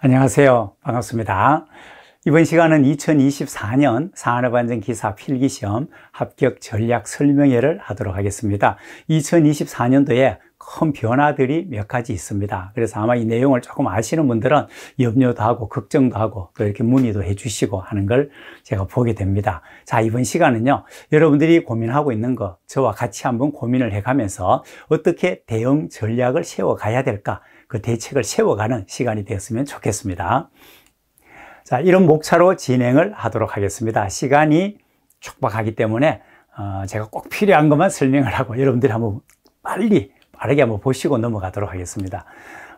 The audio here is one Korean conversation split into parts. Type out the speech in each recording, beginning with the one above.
안녕하세요. 반갑습니다. 이번 시간은 2024년 산업안전 기사 필기 시험 합격 전략 설명회를 하도록 하겠습니다. 2024년도에 큰 변화들이 몇 가지 있습니다. 그래서 아마 이 내용을 조금 아시는 분들은 염려도 하고 걱정도 하고 또 이렇게 문의도 해주시고 하는 걸 제가 보게 됩니다. 자 이번 시간은요 여러분들이 고민하고 있는 거 저와 같이 한번 고민을 해가면서 어떻게 대응 전략을 세워가야 될까 그 대책을 세워가는 시간이 되었으면 좋겠습니다. 자, 이런 목차로 진행을 하도록 하겠습니다. 시간이 촉박하기 때문에 어, 제가 꼭 필요한 것만 설명을 하고 여러분들이 한번 빨리 빠르게 한번 보시고 넘어가도록 하겠습니다.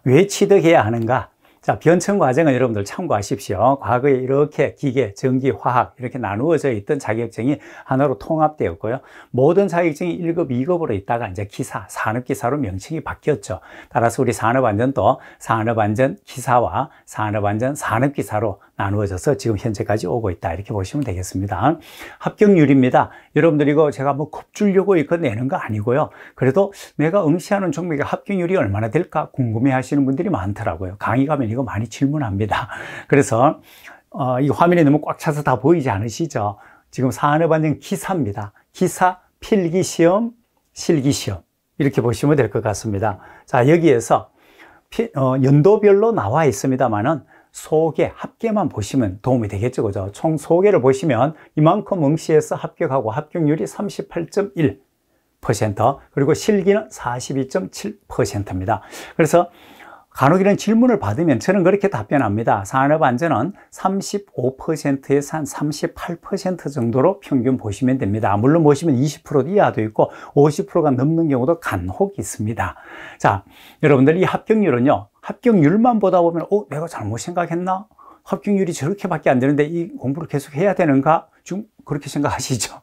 왜 취득해야 하는가? 자, 변천 과정은 여러분들 참고하십시오. 과거에 이렇게 기계, 전기, 화학 이렇게 나누어져 있던 자격증이 하나로 통합되었고요. 모든 자격증이 1급, 2급으로 있다가 이제 기사, 산업기사로 명칭이 바뀌었죠. 따라서 우리 산업안전도 산업안전 기사와 산업안전 산업기사로 나누어져서 지금 현재까지 오고 있다 이렇게 보시면 되겠습니다 합격률입니다 여러분들 이거 제가 뭐 겁주려고 이거 내는 거 아니고요 그래도 내가 응시하는 종목의 합격률이 얼마나 될까 궁금해 하시는 분들이 많더라고요 강의 가면 이거 많이 질문합니다 그래서 어, 이 화면이 너무 꽉 차서 다 보이지 않으시죠 지금 산업안전 기사입니다 기사 필기시험 실기시험 이렇게 보시면 될 것 같습니다 자 여기에서 피, 어, 연도별로 나와 있습니다만은 소개, 합계만 보시면 도움이 되겠죠. 그죠? 총 소개를 보시면 이만큼 응시해서 합격하고 합격률이 38.1% 그리고 실기는 42.7%입니다. 그래서 간혹 이런 질문을 받으면 저는 그렇게 답변합니다. 산업안전은 35%에서 한 38% 정도로 평균 보시면 됩니다. 물론 보시면 20% 이하도 있고 50%가 넘는 경우도 간혹 있습니다. 자, 여러분들 이 합격률은요. 합격률만 보다 보면 어 내가 잘못 생각했나? 합격률이 저렇게밖에 안 되는데 이 공부를 계속 해야 되는가? 좀 그렇게 생각하시죠.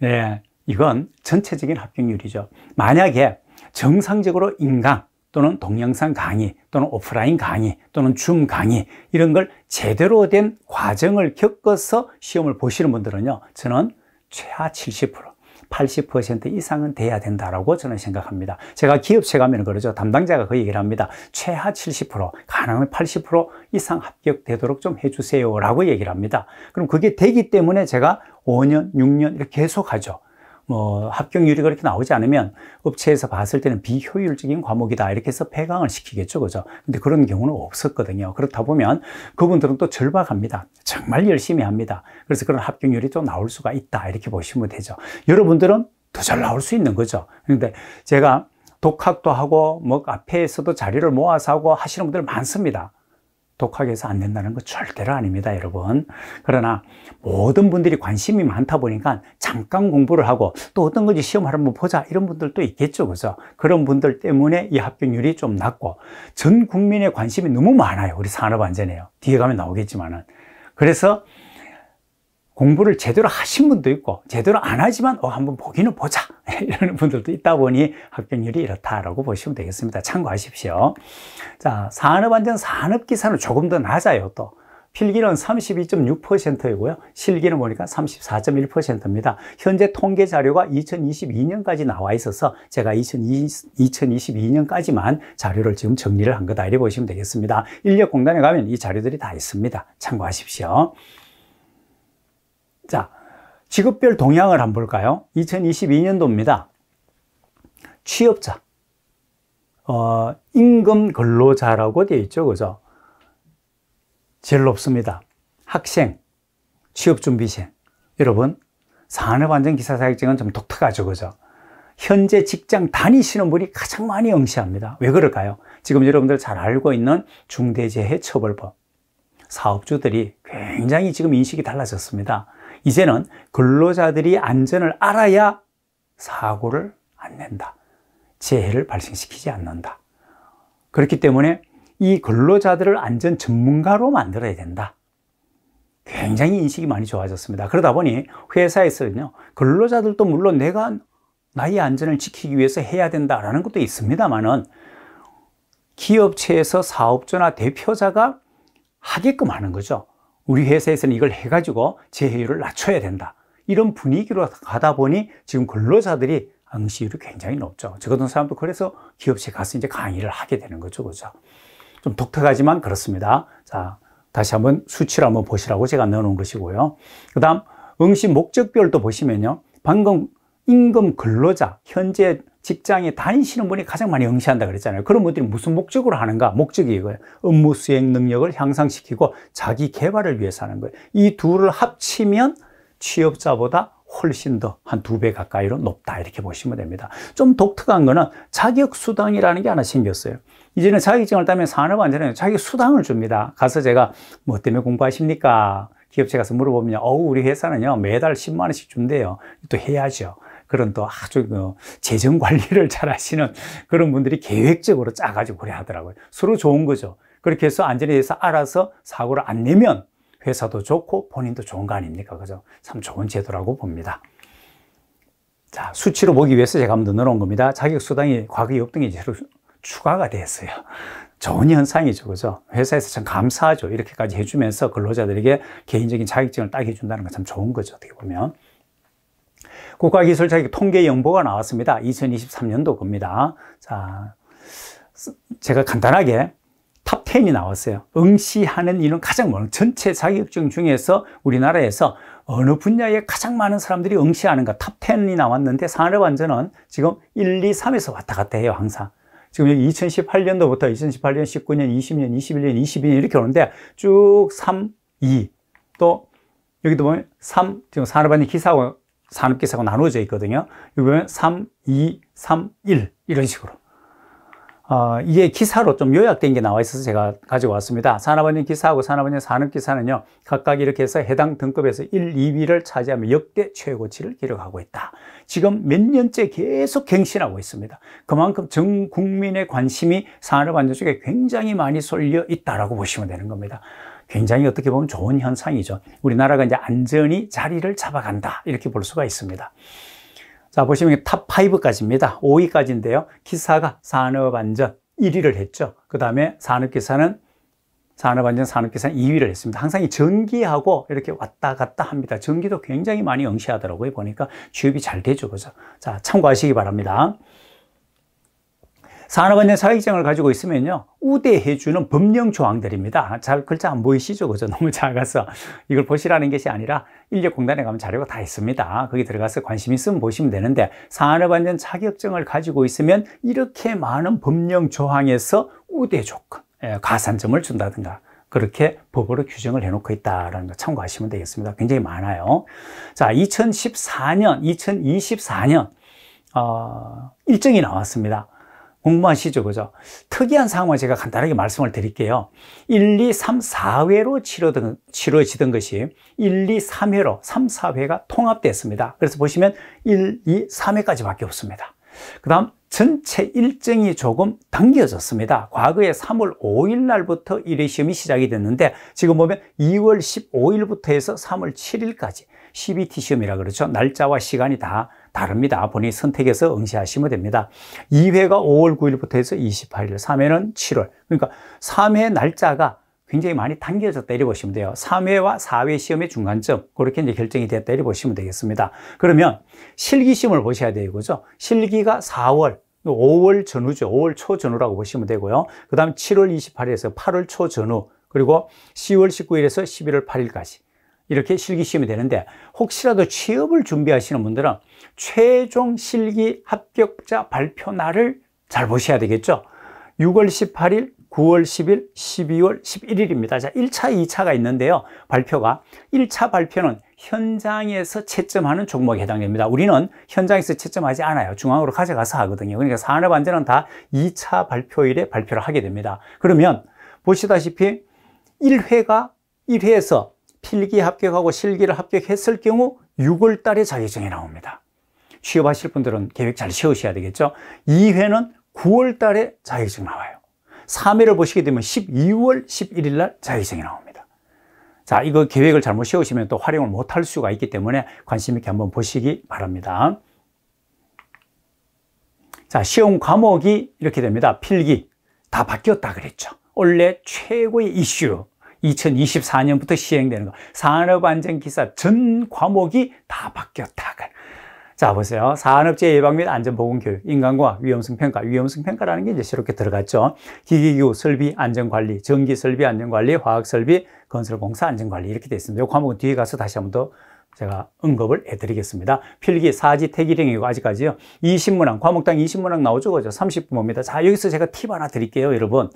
네, 이건 전체적인 합격률이죠. 만약에 정상적으로 인강 또는 동영상 강의 또는 오프라인 강의 또는 줌 강의 이런 걸 제대로 된 과정을 겪어서 시험을 보시는 분들은요. 저는 최하 70% 80% 이상은 돼야 된다라고 저는 생각합니다. 제가 기업체 가면 그러죠. 담당자가 그 얘기를 합니다. 최하 70%, 가능하면 80% 이상 합격되도록 좀 해주세요라고 얘기를 합니다. 그럼 그게 되기 때문에 제가 5년, 6년 이렇게 계속 하죠. 뭐 합격률이 그렇게 나오지 않으면 업체에서 봤을 때는 비효율적인 과목이다 이렇게 해서 폐강을 시키겠죠 그죠 근데 그런 경우는 없었거든요 그렇다 보면 그분들은 또 절박합니다 정말 열심히 합니다 그래서 그런 합격률이 좀 나올 수가 있다 이렇게 보시면 되죠 여러분들은 더 잘 나올 수 있는 거죠 근데 제가 독학도 하고 뭐 앞에서도 자리를 모아서 하고 하시는 분들 많습니다 독하게 해서 안 된다는 거 절대로 아닙니다, 여러분. 그러나 모든 분들이 관심이 많다 보니까 잠깐 공부를 하고 또 어떤 건지 시험을 한번 보자 이런 분들도 있겠죠, 그죠? 그런 분들 때문에 이 합격률이 좀 낮고 전 국민의 관심이 너무 많아요, 우리 산업 안전에요. 뒤에 가면 나오겠지만은. 그래서 공부를 제대로 하신 분도 있고 제대로 안 하지만 어 한번 보기는 보자 이러는 분들도 있다 보니 합격률이 이렇다라고 보시면 되겠습니다 참고하십시오 자 산업안전 산업기사는 조금 더 낮아요 또 필기는 32.6%이고요 실기는 보니까 34.1%입니다 현재 통계 자료가 2022년까지 나와 있어서 제가 2020, 2022년까지만 자료를 지금 정리를 한 거다 이렇게 보시면 되겠습니다 인력공단에 가면 이 자료들이 다 있습니다 참고하십시오 자, 직업별 동향을 한번 볼까요? 2022년도입니다. 취업자, 어, 임금 근로자라고 되어 있죠. 그죠? 제일 높습니다. 학생, 취업준비생. 여러분, 산업안전기사 자격증은 좀 독특하죠. 그죠? 현재 직장 다니시는 분이 가장 많이 응시합니다. 왜 그럴까요? 지금 여러분들 잘 알고 있는 중대재해처벌법. 사업주들이 굉장히 지금 인식이 달라졌습니다. 이제는 근로자들이 안전을 알아야 사고를 안 낸다. 재해를 발생시키지 않는다. 그렇기 때문에 이 근로자들을 안전 전문가로 만들어야 된다. 굉장히 인식이 많이 좋아졌습니다. 그러다 보니 회사에서는요, 근로자들도 물론 내가 나의 안전을 지키기 위해서 해야 된다라는 것도 있습니다만은 기업체에서 사업주나 대표자가 하게끔 하는 거죠. 우리 회사에서는 이걸 해가지고 재해율을 낮춰야 된다. 이런 분위기로 가다 보니 지금 근로자들이 응시율이 굉장히 높죠. 적어둔 사람도 그래서 기업체에 가서 이제 강의를 하게 되는 거죠. 그죠. 좀 독특하지만 그렇습니다. 자, 다시 한번 수치를 한번 보시라고 제가 넣어놓은 것이고요. 그 다음, 응시 목적별도 보시면요. 방금 임금 근로자, 현재 직장에 다니시는 분이 가장 많이 응시한다 그랬잖아요. 그런 분들이 무슨 목적으로 하는가? 목적이 이거예요. 업무 수행 능력을 향상시키고 자기 개발을 위해서 하는 거예요. 이 둘을 합치면 취업자보다 훨씬 더 한 두 배 가까이로 높다 이렇게 보시면 됩니다. 좀 독특한 거는 자격 수당이라는 게 하나 생겼어요. 이제는 자격증을 따면 산업안전에 자격 수당을 줍니다. 가서 제가 뭐 때문에 공부하십니까? 기업체 가서 물어보면 어우 우리 회사는요 매달 10만 원씩 준대요. 또 해야죠. 그런 또 아주 그 재정 관리를 잘 하시는 그런 분들이 계획적으로 짜가지고 그래 하더라고요. 서로 좋은 거죠. 그렇게 해서 안전에 대해서 알아서 사고를 안 내면 회사도 좋고 본인도 좋은 거 아닙니까? 그죠? 참 좋은 제도라고 봅니다. 자, 수치로 보기 위해서 제가 한번 넣어놓은 겁니다. 자격수당이 과거 역등이 새로 추가가 됐어요. 좋은 현상이죠. 그죠? 회사에서 참 감사하죠. 이렇게까지 해주면서 근로자들에게 개인적인 자격증을 따 해준다는 건 참 좋은 거죠. 어떻게 보면. 국가기술자격 통계 연보가 나왔습니다. 2023년도 겁니다. 자, 제가 간단하게 탑 10이 나왔어요. 응시하는 인는 가장 많은 전체 자격증 중에서 우리나라에서 어느 분야에 가장 많은 사람들이 응시하는가 탑 10이 나왔는데 산업안전은 지금 1, 2, 3에서 왔다 갔다 해요 항상. 지금 2018년도부터 2018년, 19년, 20년, 21년, 22년 이렇게 오는데 쭉 3, 2, 또 여기도 보면 3, 지금 산업안전 기사하고 산업기사가 나눠져 있거든요. 여기 보면 3, 2, 3, 1 이런 식으로. 어, 이게 기사로 좀 요약된 게 나와 있어서 제가 가지고 왔습니다. 산업안전 기사하고 산업안전 산업 기사는요, 각각 이렇게 해서 해당 등급에서 1, 2위를 차지하며 역대 최고치를 기록하고 있다. 지금 몇 년째 계속 갱신하고 있습니다. 그만큼 전 국민의 관심이 산업안전 쪽에 굉장히 많이 쏠려 있다라고 보시면 되는 겁니다. 굉장히 어떻게 보면 좋은 현상이죠. 우리나라가 이제 안전히 자리를 잡아간다. 이렇게 볼 수가 있습니다. 자, 보시면 탑5까지입니다. 5위까지인데요. 기사가 산업안전 1위를 했죠. 그 다음에 산업기사는 산업안전 산업기사는 2위를 했습니다. 항상 이 전기하고 이렇게 왔다 갔다 합니다. 전기도 굉장히 많이 응시하더라고요. 보니까 취업이 잘 되죠. 그죠? 자, 참고하시기 바랍니다. 산업안전 사회규정을 가지고 있으면요 우대해주는 법령 조항들입니다 잘 글자 안 보이시죠 그죠 너무 작아서 이걸 보시라는 것이 아니라 인력공단에 가면 자료가 다 있습니다 거기 들어가서 관심 있으면 보시면 되는데 산업안전 자격증을 가지고 있으면 이렇게 많은 법령 조항에서 우대 조건 예, 가산점을 준다든가 그렇게 법으로 규정을 해놓고 있다라는 거 참고하시면 되겠습니다 굉장히 많아요 자 2014년 2024년 어, 일정이 나왔습니다 궁금하시죠? 그죠? 특이한 상황을 제가 간단하게 말씀을 드릴게요. 1, 2, 3, 4회로 치러던, 치러지던 것이 1, 2, 3회로 3, 4회가 통합됐습니다. 그래서 보시면 1, 2, 3회까지 밖에 없습니다. 그 다음 전체 일정이 조금 당겨졌습니다. 과거에 3월 5일 날부터 1회 시험이 시작이 됐는데 지금 보면 2월 15일부터 해서 3월 7일까지 CBT 시험이라 그렇죠. 날짜와 시간이 다 다릅니다. 본인 선택해서 응시하시면 됩니다. 2회가 5월 9일부터 해서 28일, 3회는 7월. 그러니까 3회 날짜가 굉장히 많이 당겨서 때려보시면 돼요. 3회와 4회 시험의 중간점, 그렇게 이제 결정이 됐다 이래 보시면 되겠습니다. 그러면 실기시험을 보셔야 되고죠. 실기가 4월, 5월 전후죠. 5월 초 전후라고 보시면 되고요. 그 다음 7월 28일에서 8월 초 전후, 그리고 10월 19일에서 11월 8일까지. 이렇게 실기시험이 되는데 혹시라도 취업을 준비하시는 분들은 최종 실기 합격자 발표 날을 잘 보셔야 되겠죠 6월 18일 9월 10일 12월 11일입니다 자 1차 2차가 있는데요 발표가 1차 발표는 현장에서 채점하는 종목에 해당됩니다 우리는 현장에서 채점하지 않아요 중앙으로 가져가서 하거든요 그러니까 산업안전은 다 2차 발표일에 발표를 하게 됩니다 그러면 보시다시피 1회가 1회에서 필기 합격하고 실기를 합격했을 경우 6월 달에 자격증이 나옵니다. 취업하실 분들은 계획 잘 세우셔야 되겠죠. 2회는 9월 달에 자격증 나와요. 3회를 보시게 되면 12월 11일 날 자격증이 나옵니다. 자, 이거 계획을 잘못 세우시면 또 활용을 못할 수가 있기 때문에 관심 있게 한번 보시기 바랍니다. 자, 시험 과목이 이렇게 됩니다. 필기. 다 바뀌었다 그랬죠. 원래 최고의 이슈. 2024년부터 시행되는 거. 산업안전기사 전 과목이 다 바뀌었다. 그. 자, 보세요. 산업재해 예방 및 안전보건교육, 인간과 위험성평가, 위험성평가라는 게 이제 새롭게 들어갔죠. 기계기구 설비, 안전관리, 전기설비, 안전관리, 화학설비, 건설공사, 안전관리 이렇게 돼 있습니다. 이 과목은 뒤에 가서 다시 한번 더 제가 언급을 해드리겠습니다. 필기, 사지, 태기령이고 아직까지요. 20문항, 과목당 20문항 나오죠. 그죠? 30부모입니다. 자, 여기서 제가 팁 하나 드릴게요, 여러분.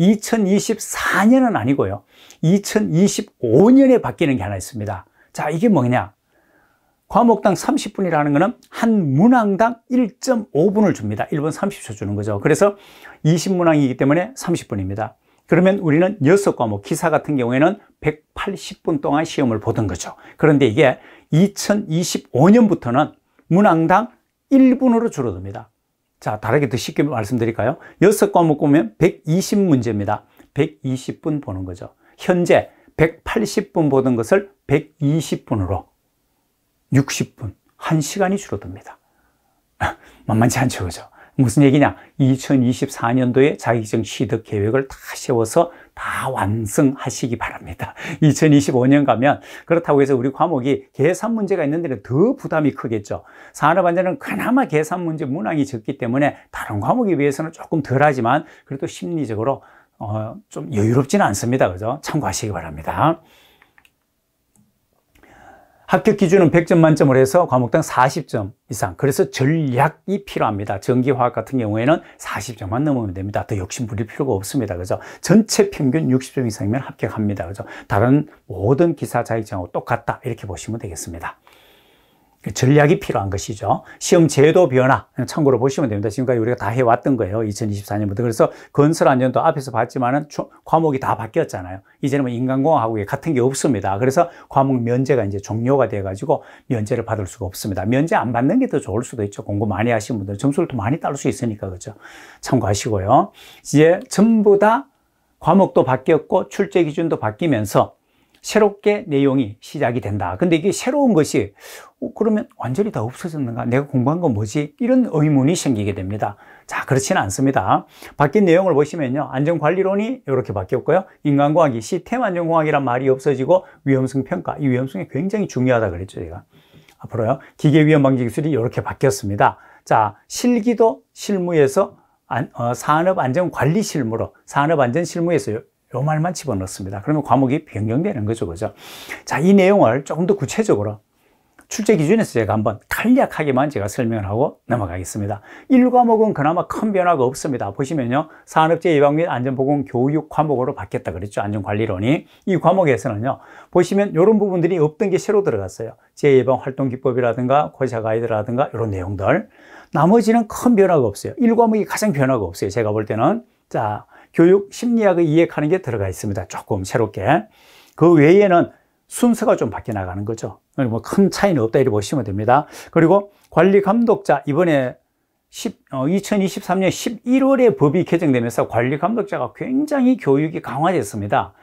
2024년은 아니고요. 2025년에 바뀌는 게 하나 있습니다. 자, 이게 뭐냐? 과목당 30분이라는 거는 한 문항당 1.5분을 줍니다. 1분 30초 주는 거죠. 그래서 20문항이기 때문에 30분입니다. 그러면 우리는 6과목, 기사 같은 경우에는 180분 동안 시험을 보던 거죠. 그런데 이게 2025년부터는 문항당 1분으로 줄어듭니다. 자, 다르게 더 쉽게 말씀드릴까요? 6과목 보면 120문제입니다. 120분 보는 거죠. 현재 180분 보던 것을 120분으로 60분, 1시간이 줄어듭니다. 만만치 않죠, 그죠? 무슨 얘기냐? 2024년도에 자격증 취득 계획을 다 세워서 다 완성하시기 바랍니다. 2025년 가면 그렇다고 해서 우리 과목이 계산 문제가 있는 데는 더 부담이 크겠죠. 산업안전은 그나마 계산 문제 문항이 적기 때문에 다른 과목에 비해서는 조금 덜하지만 그래도 심리적으로 어, 좀 여유롭지는 않습니다. 그죠? 참고하시기 바랍니다. 합격 기준은 100점 만점으로 해서 과목당 40점 이상 그래서 전략이 필요합니다 전기화학 같은 경우에는 40점만 넘으면 됩니다 더 욕심 부릴 필요가 없습니다 그죠 전체 평균 60점 이상이면 합격합니다 그죠 다른 모든 기사 자격증하고 똑같다 이렇게 보시면 되겠습니다 전략이 필요한 것이죠. 시험 제도 변화 참고로 보시면 됩니다. 지금까지 우리가 다 해왔던 거예요. 2024년부터 그래서 건설 안전도 앞에서 봤지만은 과목이 다 바뀌었잖아요. 이제는 뭐 인간공학하고 같은 게 없습니다. 그래서 과목 면제가 이제 종료가 돼가지고 면제를 받을 수가 없습니다. 면제 안 받는 게 더 좋을 수도 있죠. 공부 많이 하신 분들 점수를 더 많이 따를 수 있으니까 그죠. 참고하시고요. 이제 전부 다 과목도 바뀌었고 출제 기준도 바뀌면서 새롭게 내용이 시작이 된다 근데 이게 새로운 것이 어, 그러면 완전히 다 없어졌는가? 내가 공부한 건 뭐지? 이런 의문이 생기게 됩니다 자 그렇지는 않습니다 바뀐 내용을 보시면요 안전관리론이 이렇게 바뀌었고요 인간공학이 시스템 안전공학이란 말이 없어지고 위험성 평가 이 위험성이 굉장히 중요하다 그랬죠 제가 앞으로요 기계 위험 방지 기술이 이렇게 바뀌었습니다 자 실기도 실무에서 안, 어, 산업안전관리 실무로 산업안전 실무에서 요 말만 집어넣습니다. 그러면 과목이 변경되는 거죠. 그죠? 자, 이 내용을 조금 더 구체적으로 출제 기준에서 제가 한번 간략하게만 제가 설명을 하고 넘어가겠습니다. 1과목은 그나마 큰 변화가 없습니다. 보시면요. 산업재 예방 및 안전보건 교육 과목으로 바뀌었다 그랬죠. 안전관리론이. 이 과목에서는요. 보시면 이런 부분들이 없던 게 새로 들어갔어요. 재예방 활동 기법이라든가 고사 가이드라든가 이런 내용들. 나머지는 큰 변화가 없어요. 1과목이 가장 변화가 없어요. 제가 볼 때는. 자, 교육 심리학을 이해하는 게 들어가 있습니다. 조금 새롭게. 그 외에는 순서가 좀 바뀌어 나가는 거죠. 그러니까 뭐큰 차이는 없다 이렇게 보시면 됩니다. 그리고 관리 감독자 이번에 10, 어, 2023년 11월에 법이 개정되면서 관리 감독자가 굉장히 교육이 강화됐습니다.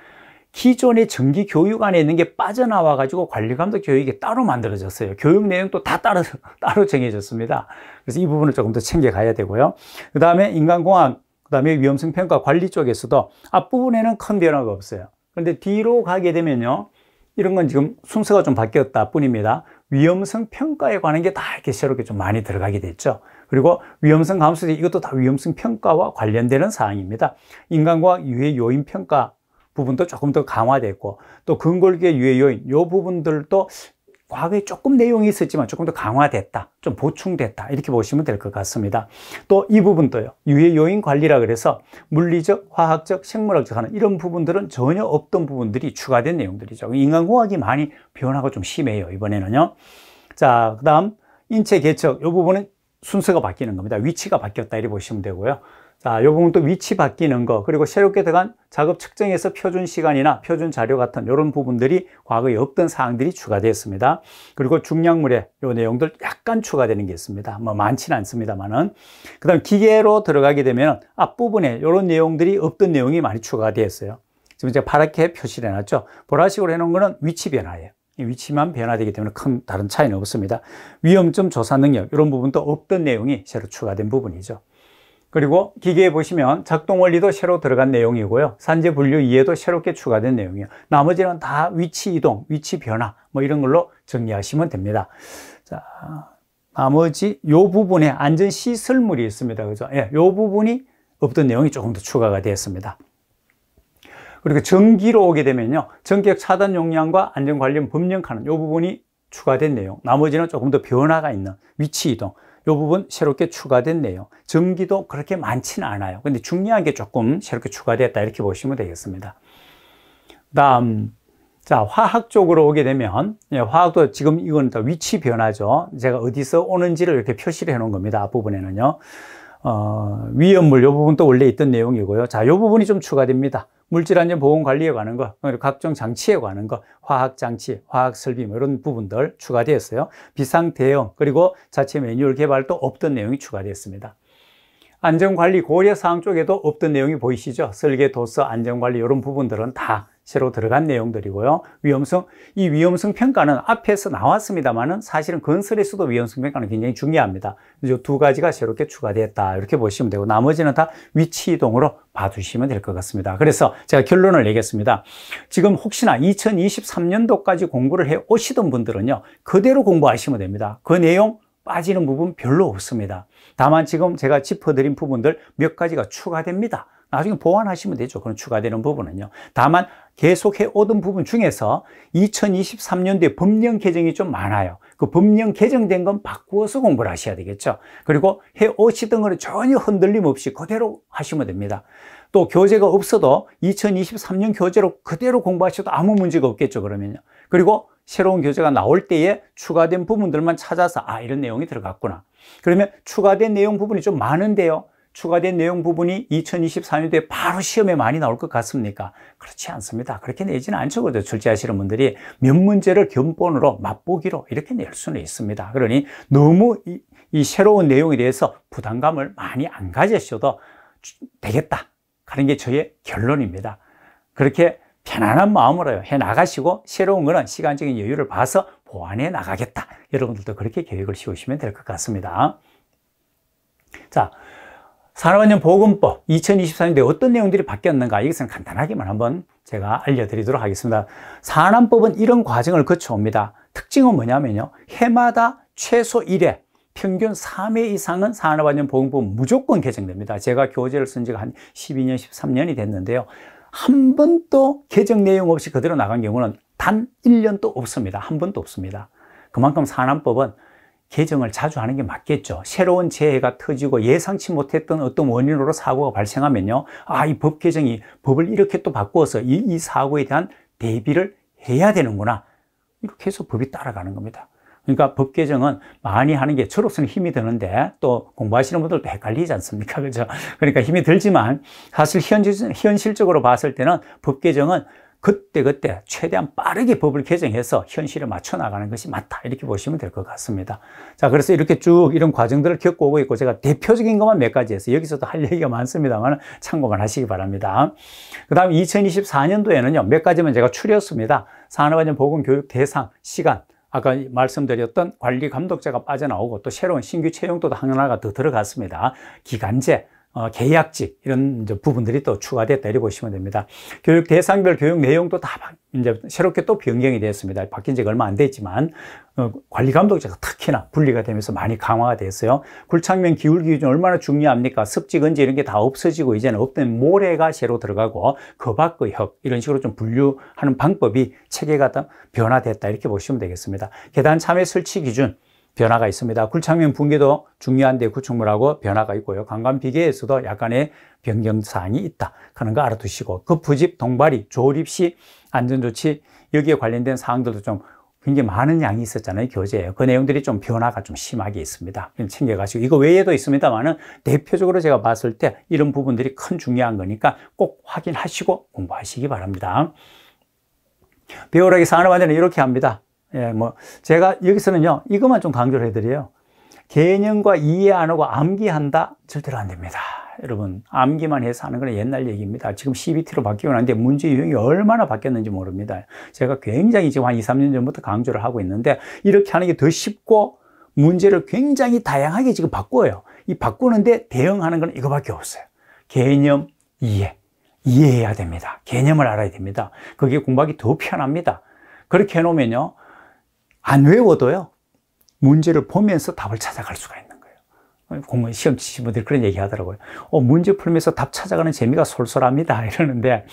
기존의 정기 교육 안에 있는 게 빠져나와 가지고 관리 감독 교육이 따로 만들어졌어요. 교육 내용도 다 따로 따로 정해졌습니다. 그래서 이 부분을 조금 더 챙겨 가야 되고요. 그다음에 인간공학 그다음에 위험성 평가 관리 쪽에서도 앞부분에는 큰 변화가 없어요. 그런데 뒤로 가게 되면요. 이런 건 지금 순서가 좀 바뀌었다 뿐입니다. 위험성 평가에 관한 게 다 이렇게 새롭게 좀 많이 들어가게 됐죠. 그리고 위험성 감소제 이것도 다 위험성 평가와 관련되는 사항입니다. 인간과 유해 요인 평가 부분도 조금 더 강화됐고 또근골기의 유해 요인 요 부분들도 과거에 조금 내용이 있었지만 조금 더 강화됐다, 좀 보충됐다 이렇게 보시면 될 것 같습니다. 또 이 부분도요. 유해 요인 관리라 그래서 물리적, 화학적, 생물학적 하는 이런 부분들은 전혀 없던 부분들이 추가된 내용들이죠. 인간공학이 많이 변화가 좀 심해요 이번에는요. 자, 그다음 인체 개척 이 부분은 순서가 바뀌는 겁니다. 위치가 바뀌었다 이렇게 보시면 되고요. 자, 요 부분 또 위치 바뀌는 거 그리고 새롭게 들어간 작업 측정에서 표준 시간이나 표준 자료 같은 이런 부분들이 과거에 없던 사항들이 추가되었습니다. 그리고 중량물에 요 내용들 약간 추가되는 게 있습니다. 뭐 많지는 않습니다만은 그다음 기계로 들어가게 되면 앞부분에 이런 내용들이 없던 내용이 많이 추가되었어요. 지금 이제 파랗게 표시를 해놨죠. 보라색으로 해놓은 거는 위치 변화예요. 위치만 변화되기 때문에 큰 다른 차이는 없습니다. 위험점 조사 능력 이런 부분도 없던 내용이 새로 추가된 부분이죠. 그리고 기계에 보시면 작동 원리도 새로 들어간 내용이고요. 산재 분류 이해도 새롭게 추가된 내용이에요. 나머지는 다 위치 이동, 위치 변화 뭐 이런 걸로 정리하시면 됩니다. 자, 나머지 요 부분에 안전 시설물이 있습니다. 그죠? 예, 요 부분이 없던 내용이 조금 더 추가가 되었습니다. 그리고 전기로 오게 되면요. 전격 차단 용량과 안전 관련 법령하는 요 부분이 추가된 내용. 나머지는 조금 더 변화가 있는 위치 이동. 요 부분 새롭게 추가된 내용 전기도 그렇게 많지는 않아요 근데 중요한 게 조금 새롭게 추가됐다 이렇게 보시면 되겠습니다 다음 자 화학 쪽으로 오게 되면 예, 화학도 지금 이건 다 위치 변화죠 제가 어디서 오는지를 이렇게 표시를 해 놓은 겁니다 앞부분에는요 어, 위험물 요 부분도 원래 있던 내용이고요 자 요 부분이 좀 추가됩니다 물질안전 보건관리에 관한 것, 각종 장치에 관한 것, 화학장치, 화학설비 뭐 이런 부분들 추가되었어요. 비상대응, 그리고 자체 매뉴얼 개발도 없던 내용이 추가되었습니다. 안전관리 고려사항 쪽에도 없던 내용이 보이시죠? 설계, 도서, 안전관리 이런 부분들은 다 새로 들어간 내용들이고요. 위험성, 이 위험성 평가는 앞에서 나왔습니다만은 사실은 건설에서도 위험성 평가는 굉장히 중요합니다. 이두 가지가 새롭게 추가됐다. 이렇게 보시면 되고, 나머지는 다 위치 이동으로 봐주시면 될 것 같습니다. 그래서 제가 결론을 내겠습니다. 지금 혹시나 2023년도까지 공부를 해 오시던 분들은요, 그대로 공부하시면 됩니다. 그 내용 빠지는 부분 별로 없습니다. 다만 지금 제가 짚어드린 부분들 몇 가지가 추가됩니다. 나중에 보완하시면 되죠. 그런 추가되는 부분은요. 다만 계속해 오던 부분 중에서 2023년도에 법령 개정이 좀 많아요. 그 법령 개정된 건 바꾸어서 공부를 하셔야 되겠죠. 그리고 해 오시던 거는 전혀 흔들림 없이 그대로 하시면 됩니다. 또 교재가 없어도 2023년 교재로 그대로 공부하셔도 아무 문제가 없겠죠. 그러면요. 그리고 새로운 교재가 나올 때에 추가된 부분들만 찾아서 아 이런 내용이 들어갔구나. 그러면 추가된 내용 부분이 좀 많은데요. 추가된 내용 부분이 2024년도에 바로 시험에 많이 나올 것 같습니까? 그렇지 않습니다. 그렇게 내지는 않죠. 그죠? 출제하시는 분들이 몇 문제를 견본으로 맛보기로 이렇게 낼 수는 있습니다. 그러니 너무 이, 이 새로운 내용에 대해서 부담감을 많이 안 가지셔도 되겠다. 하는 게 저의 결론입니다. 그렇게 편안한 마음으로 해 나가시고 새로운 거는 시간적인 여유를 봐서 보완해 나가겠다. 여러분들도 그렇게 계획을 세우시면 될 것 같습니다. 자, 산업안전 보건법 2024년도에 어떤 내용들이 바뀌었는가 이것은 간단하게만 한번 제가 알려드리도록 하겠습니다. 산안법은 이런 과정을 거쳐옵니다. 특징은 뭐냐면요. 해마다 최소 1회 평균 3회 이상은 산업안전보건법 무조건 개정됩니다. 제가 교재를 쓴 지가 한 12년, 13년이 됐는데요. 한 번도 개정 내용 없이 그대로 나간 경우는 단 1년도 없습니다. 한 번도 없습니다. 그만큼 산안법은 개정을 자주 하는 게 맞겠죠. 새로운 재해가 터지고 예상치 못했던 어떤 원인으로 사고가 발생하면요. 아, 이 법 개정이 법을 이렇게 또 바꾸어서 이, 이 사고에 대한 대비를 해야 되는구나. 이렇게 해서 법이 따라가는 겁니다. 그러니까 법 개정은 많이 하는 게 저로서는 힘이 드는데 또 공부하시는 분들도 헷갈리지 않습니까? 그죠? 그러니까 힘이 들지만 사실 현실, 현실적으로 봤을 때는 법 개정은 그때그때 그때 최대한 빠르게 법을 개정해서 현실에 맞춰 나가는 것이 맞다 이렇게 보시면 될 것 같습니다 자 그래서 이렇게 쭉 이런 과정들을 겪어오고 있고 제가 대표적인 것만 몇 가지 해서 여기서도 할 얘기가 많습니다만 참고만 하시기 바랍니다 그 다음 2024년도에는요 몇 가지만 제가 추렸습니다 산업안전 보건교육 대상 시간 아까 말씀드렸던 관리 감독자가 빠져나오고 또 새로운 신규 채용도도 하나가 더 들어갔습니다. 기간제, 어, 계약직 이런 부분들이 또 추가됐다 이 보시면 됩니다. 교육 대상별 교육 내용도 다 이제 새롭게 또 변경이 되었습니다. 바뀐 지가 얼마 안 됐지만 어, 관리 감독자가 특히나 분리가 되면서 많이 강화가 됐어요. 굴착면 기울 기준 얼마나 중요합니까? 습지 건지 이런 게 다 없어지고 이제는 없던 모래가 새로 들어가고 거박거협 이런 식으로 좀 분류하는 방법이 체계가 변화됐다 이렇게 보시면 되겠습니다. 계단 참여 설치 기준 변화가 있습니다. 굴착면 붕괴도 중요한데 구축물하고 변화가 있고요. 강간 비계에서도 약간의 변경 사항이 있다 하는 거 알아두시고 그 부집 동발이 조립 시 안전 조치 여기에 관련된 사항들도 좀 굉장히 많은 양이 있었잖아요 교재에 그 내용들이 좀 변화가 좀 심하게 있습니다 챙겨가시고 이거 외에도 있습니다만은 대표적으로 제가 봤을 때 이런 부분들이 큰 중요한 거니까 꼭 확인하시고 공부하시기 바랍니다 배우락의 산업반전은 이렇게 합니다 예, 뭐 제가 여기서는요 이것만 좀 강조를 해드려요 개념과 이해 안 하고 암기한다 절대로 안 됩니다 여러분 암기만 해서 하는 건 옛날 얘기입니다 지금 CBT로 바뀌고 난데 문제 유형이 얼마나 바뀌었는지 모릅니다 제가 굉장히 지금 한 2, 3년 전부터 강조를 하고 있는데 이렇게 하는 게 더 쉽고 문제를 굉장히 다양하게 지금 바꿔요 이 바꾸는데 대응하는 건 이거밖에 없어요 개념 이해 이해해야 됩니다 개념을 알아야 됩니다 그게 공부하기 더 편합니다 그렇게 해놓으면요 안 외워도요, 문제를 보면서 답을 찾아갈 수가 있는 거예요. 공무원 시험 치신 분들이 그런 얘기 하더라고요. 어, 문제 풀면서 답 찾아가는 재미가 솔솔합니다. 이러는데,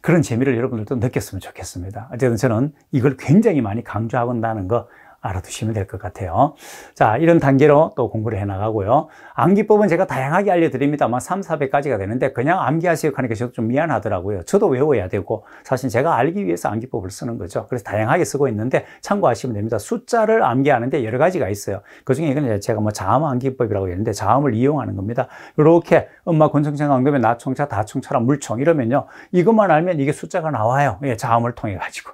그런 재미를 여러분들도 느꼈으면 좋겠습니다. 어쨌든 저는 이걸 굉장히 많이 강조하고 있다는 거 알아두시면 될 것 같아요. 자, 이런 단계로 또 공부를 해나가고요. 암기법은 제가 다양하게 알려드립니다만 3, 400까지가 되는데 그냥 암기하세요 하니까 저도 좀 미안하더라고요. 저도 외워야 되고 사실 제가 알기 위해서 암기법을 쓰는 거죠. 그래서 다양하게 쓰고 있는데 참고하시면 됩니다. 숫자를 암기하는데 여러 가지가 있어요. 그중에 이건 제가 뭐 자음 암기법이라고 했는데 자음을 이용하는 겁니다. 이렇게 엄마 권총창 광도에 나총차 다총차라 물총 이러면요. 이것만 알면 이게 숫자가 나와요. 예, 자음을 통해 가지고.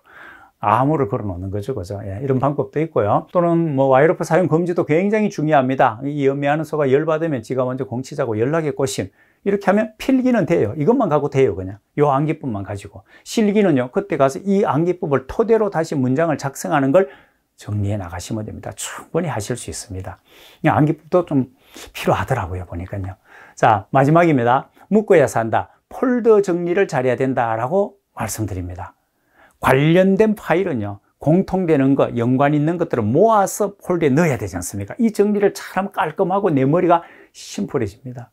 암호를 걸어 놓는 거죠. 그죠? 예, 이런 방법도 있고요. 또는 뭐 와이로프 사용 금지도 굉장히 중요합니다. 이 연매하는 소가 열받으면 지가 먼저 공치자고 연락의 꽃임. 이렇게 하면 필기는 돼요. 이것만 갖고 돼요, 그냥. 요 암기법만 가지고. 실기는요, 그때 가서 이 암기법을 토대로 다시 문장을 작성하는 걸 정리해 나가시면 됩니다. 충분히 하실 수 있습니다. 암기법도 좀 필요하더라고요, 보니까요. 자, 마지막입니다. 묶어야 산다. 폴더 정리를 잘해야 된다라고 말씀드립니다. 관련된 파일은요 공통되는 거 연관 있는 것들을 모아서 폴더에 넣어야 되지 않습니까? 이 정리를 참 깔끔하고 내 머리가 심플해집니다.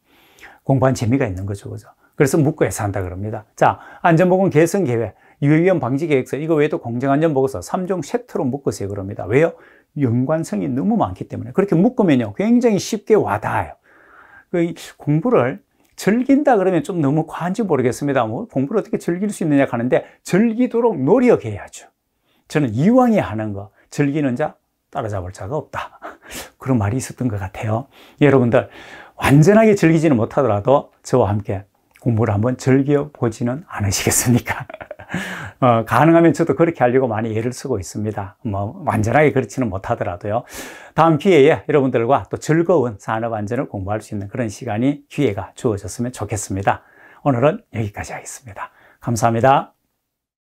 공부한 재미가 있는 거죠, 그죠? 그래서 묶어서 한다 그럽니다. 자, 안전보건 개선 계획, 유해위험 방지 계획서, 이거 외에도 공정안전보고서 3종 세트로 묶으세요 그럽니다. 왜요? 연관성이 너무 많기 때문에. 그렇게 묶으면요, 굉장히 쉽게 와닿아요. 그 공부를 즐긴다 그러면 좀 너무 과한지 모르겠습니다. 뭐 공부를 어떻게 즐길 수 있느냐 하는데 즐기도록 노력해야죠. 저는 이왕이 하는 거 즐기는 자 따라잡을 자가 없다. 그런 말이 있었던 것 같아요. 여러분들 완전하게 즐기지는 못하더라도 저와 함께 공부를 한번 즐겨보지는 않으시겠습니까? 어, 가능하면 저도 그렇게 하려고 많이 애를 쓰고 있습니다. 뭐, 완전하게 그렇지는 못하더라도요. 다음 기회에 여러분들과 또 즐거운 산업 안전을 공부할 수 있는 그런 시간이 기회가 주어졌으면 좋겠습니다. 오늘은 여기까지 하겠습니다. 감사합니다.